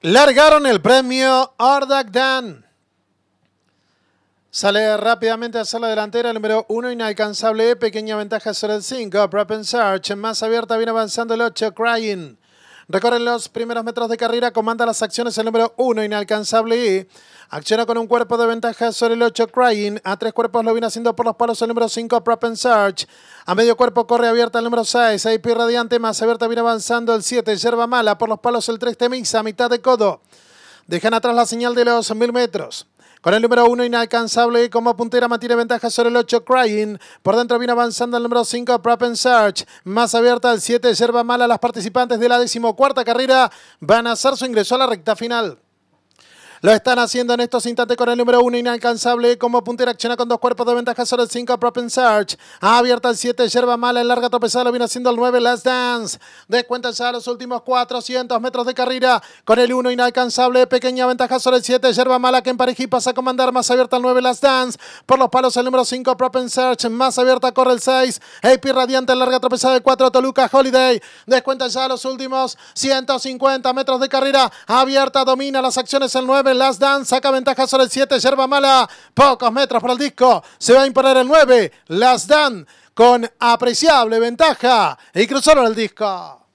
Largaron el premio Ardak Dan. Sale rápidamente hacia la delantera, el número 1, inalcanzable, pequeña ventaja sobre el 5, Prop Search, más abierta, viene avanzando el 8, Crying. Recorren los primeros metros de carrera, comanda las acciones el número 1, inalcanzable, E. Acciona con un cuerpo de ventaja sobre el 8 Crying. A tres cuerpos lo viene haciendo por los palos el número 5 Prop and Search. A medio cuerpo corre abierta el número 6. pie Radiante más abierta viene avanzando el 7 Yerba Mala. Por los palos el 3 Temisa a mitad de codo. Dejan atrás la señal de los 1000 metros. Con el número 1 inalcanzable como puntera mantiene ventaja sobre el 8 Crying. Por dentro viene avanzando el número 5 Prop and Search. Más abierta el 7 Yerba Mala. Las participantes de la decimocuarta carrera van a hacer su ingreso a la recta final. Lo están haciendo en estos instantes con el número 1 inalcanzable como puntera acciona con dos cuerpos de ventaja sobre el 5 Propen Search. Abierta el 7 Yerba Mala en larga tropezada lo viene haciendo el 9 Last Dance. Descuenta ya los últimos 400 metros de carrera con el 1 inalcanzable. Pequeña ventaja sobre el 7 Yerba Mala que en parejí pasa a comandar. Más abierta el 9 Last Dance. Por los palos el número 5 Propen Search. Más abierta corre el 6 AP Radiante en larga tropezada el 4 Toluca Holiday. Descuenta ya los últimos 150 metros de carrera. Abierta domina las acciones el 9 las Dan saca ventaja sobre el 7, yerba mala, pocos metros para el disco, se va a imponer el 9, Las Dan con apreciable ventaja y cruzaron el disco.